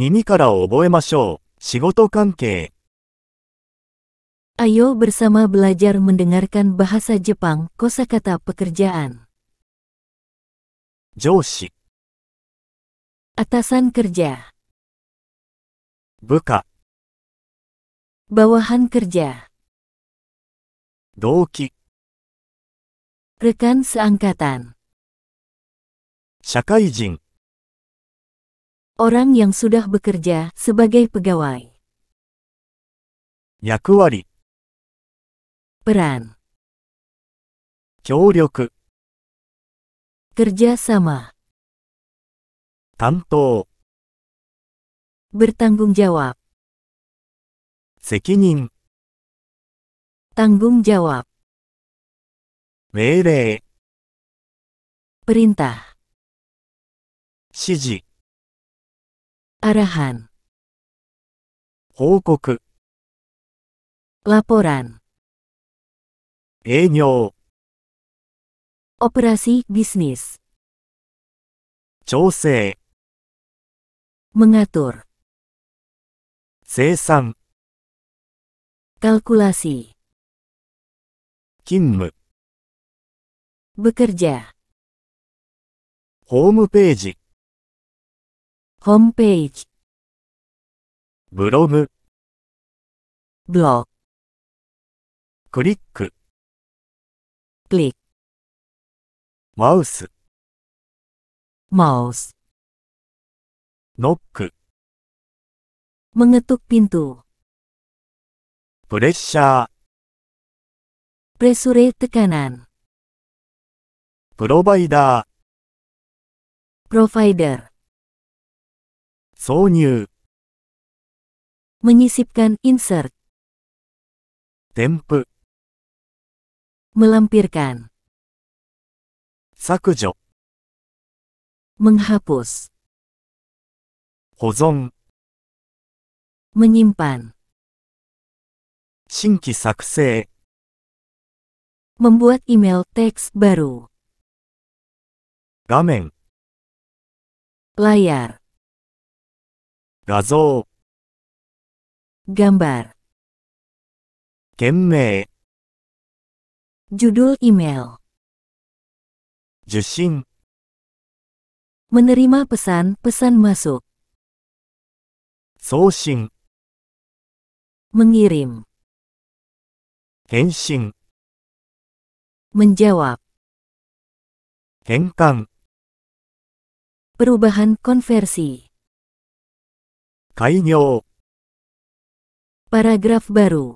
耳から覚えましょう。仕事関係。Ayo bersama belajar mendengarkan bahasa Jepang, kosakata pekerjaan. 上司 Atasan kerja, bawahan kerja, rekan seangkatan, 社会人、orang yang sudah bekerja sebagai pegawai. Yakuwari Peran Kyōryoku Kerja sama Tanto Bertanggung jawab Sekinin Tanggung jawab Meirei Perintah Shiji Arahan. 報告。Laporan. operasi bisnis. mengatur, kalkulasi, 生産。Kalkulasi. bekerja, ホームページ。Blog. Klik. Klik. Mouse. Mouse. 홈페이지ブログブログクリッククリックマウスマウスノック mengetuk pintu pressure pressure tekanan provider provider 挿入 menyisipkan insert Tempe. Melampirkan. Sakujo. Menghapus. Hozon. Menyimpan. Shinki Membuat email teks baru. Gamen. Layar. Gambar. Kenme. Judul email, Menerima pesan pesan-pesan masuk, Mengirim. Menjawab. Hengkang. Perubahan konversi. Paragraf baru.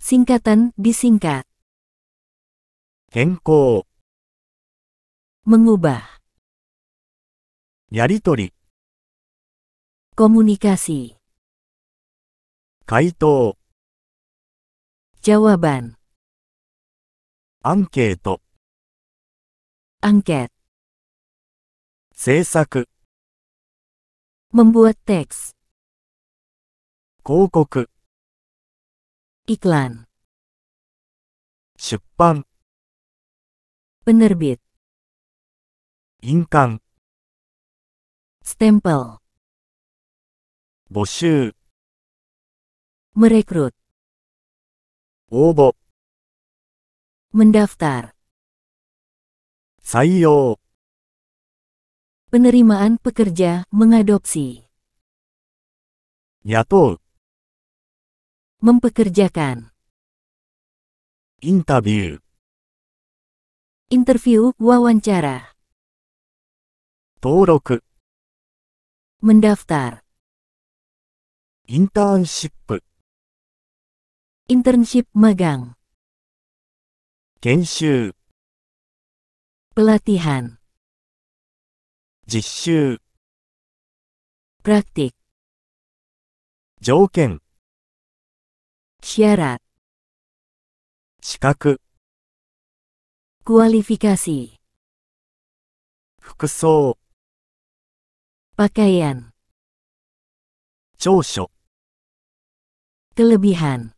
Singkatan, disingkat. Mengubah. Komunikasi. Kaito. Jawaban. 回答。Jawaban. Angket. 制作 membuat teks 広告 iklan 出版 penerbit 印鑑 stempel 募集 merekrut 応募 mendaftar 採用 penerimaan pekerja, mengadopsi. nyatul Mempekerjakan. Interview. Interview, wawancara. Torok. Mendaftar. Internship. Internship magang. Kenshu. Pelatihan. 実習。Practic。条件。キャラ。資格。クワリフィカシー。服装。パカイアン。長所。クルビハン。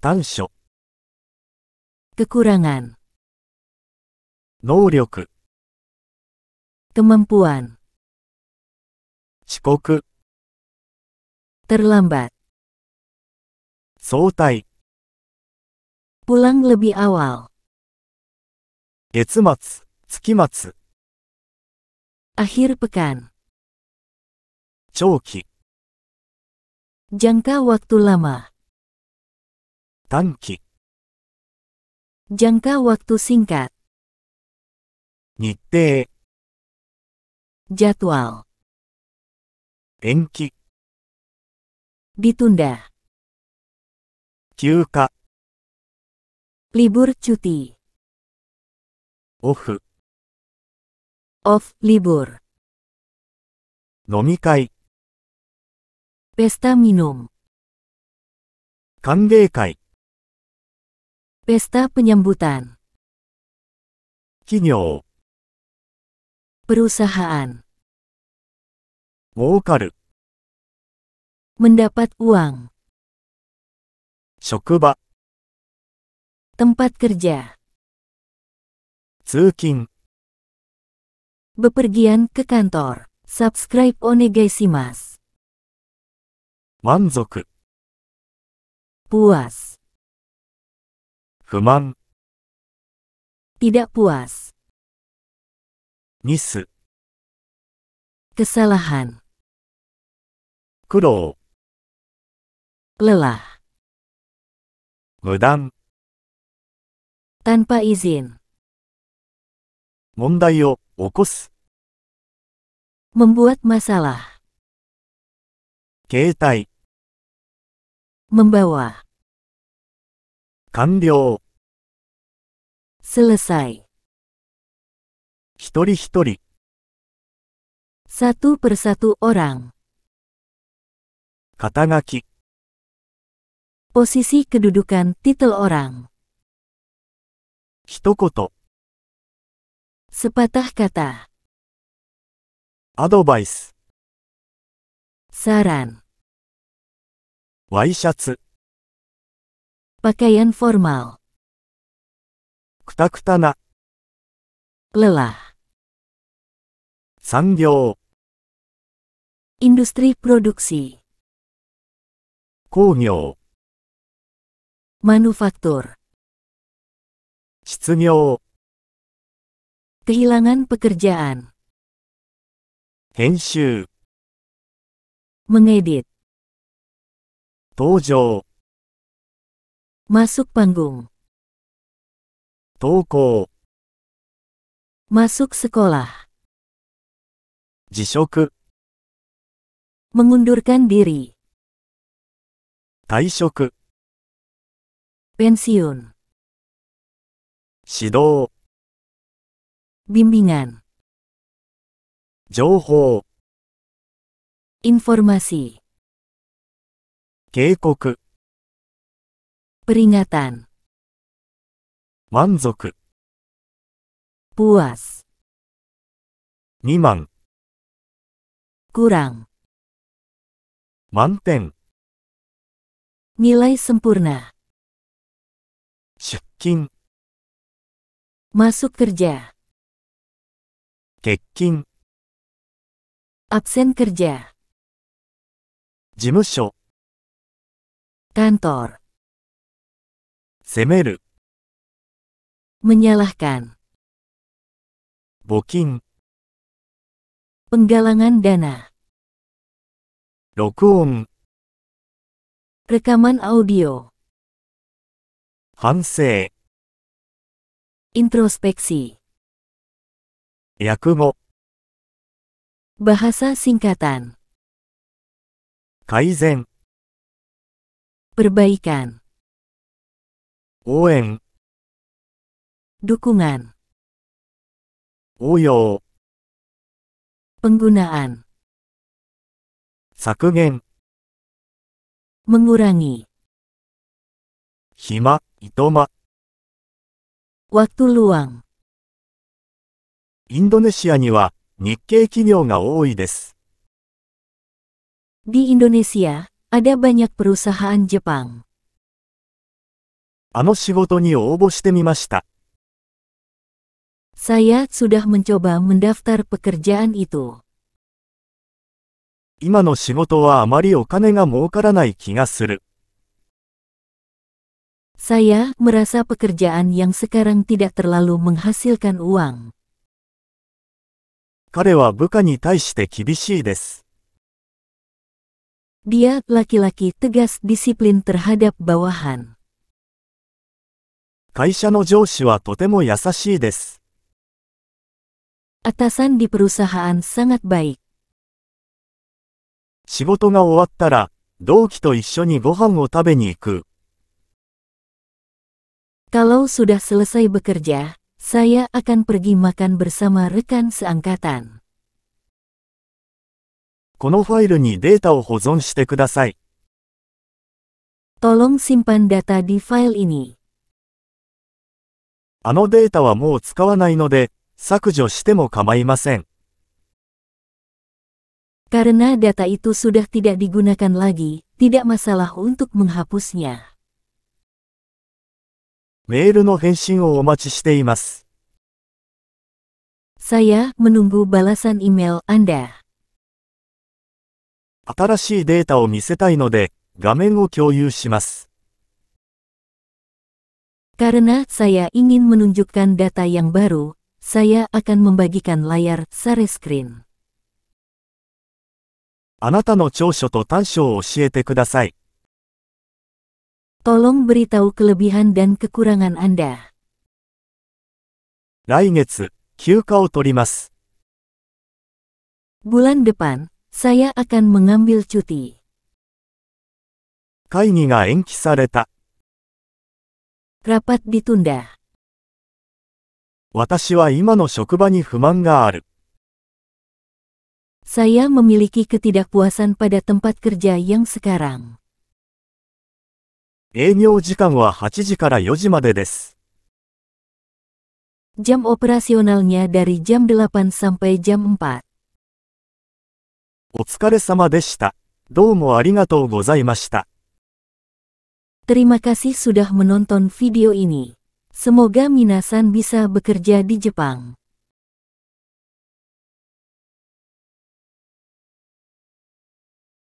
短所。ククラガン。能力。Kemampuan. 遅刻 Terlambat. soutai, Pulang lebih awal. tsukimatsu, Akhir pekan. chouki, Jangka waktu lama. tanki, Jangka waktu singkat. 日程 Jadwal. Enki. Ditunda. Kyuka. Libur cuti. Off. Off libur. Nomikai. Pesta minum. Kandekai. Pesta penyambutan. Kinyo perusahaan. Wokaru. Mendapat uang. Shokuba. Tempat kerja. Tsukin. Bepergian ke kantor. Subscribe onegaishimasu. Manzoku. Puas. Fuman. Tidak puas. Nisu. Kesalahan. Kuro. Lelah. Mudan. Tanpa izin. Mondai o Membuat masalah. Keitai. Membawa. Kanryo. Selesai. Hitori hitori. Satu persatu orang. Katagaki. Posisi kedudukan titel orang. Hitokoto. Sepatah kata. Advice. Saran. Waishatsu. Pakaian formal. Kutakutana. Lelah. Sangyo, Industri produksi. kongyo, Manufaktur. Shitsunyo. Kehilangan pekerjaan. Henshu. Mengedit. Tojo. Masuk panggung. Toko. Masuk sekolah. Jishoku. Mengundurkan diri. Taishoku. Pensiun. Shidou. Bimbingan. Jouho. Informasi. Keikoku. Peringatan. Manzoku. Puas. 2 kurang. Manten. Nilai sempurna. Shukin. Masuk kerja. Kekin. Absen kerja. Jimusho. Kantor. Semeru. Menyalahkan. booking. Penggalangan dana. Rokuon. Rekaman audio. Hansei. Introspeksi. Yakumo. Bahasa singkatan. Kaizen. Perbaikan. Oen. Dukungan. Oyo. Penggunaan. Sakugen. Mengurangi. Hima, itoma. Waktu luang. Indonesia には日系企業が多いです。Di Indonesia, ada banyak perusahaan Jepang. あの仕事に応募してみました。saya sudah mencoba mendaftar pekerjaan itu. 今の仕事はあまりお金が儲からない気がする。Saya merasa pekerjaan yang sekarang tidak terlalu menghasilkan uang. 彼は部下に対して厳しいです。Dia laki-laki tegas disiplin terhadap bawahan. 会社の上司はとても優しいです。atasan di perusahaan sangat baik. 仕事が終わったら、同期と一緒にご飯を食べに行く。Kalau sudah selesai bekerja, saya akan pergi makan bersama rekan seangkatan. このファイルにデータを保存してください。Tolong simpan data di file ini. node. 削除しても構いません。Karena data itu sudah tidak digunakan lagi, tidak masalah untuk menghapusnya. Saya menunggu balasan email Anda. 新しいデータを見せたいので、画面を共有します。Karena saya ingin menunjukkan data yang baru, saya akan membagikan layar share screen. あなたの長所と短所を教えてください。Tolong beritahu kelebihan dan kekurangan Anda. 来月、休暇を取ります。Bulan depan, saya akan mengambil cuti. 会議が延期された。Rapat ditunda. 私は今の職場に不満がある。Saya memiliki ketidakpuasan pada tempat kerja yang sekarang. 営業時間は8時から4時までです。Jam operasionalnya dari jam 8 sampai jam 4. お疲れ様でした。どうもありがとうございました。Terima kasih sudah menonton video ini. Semoga Minasan bisa bekerja di Jepang.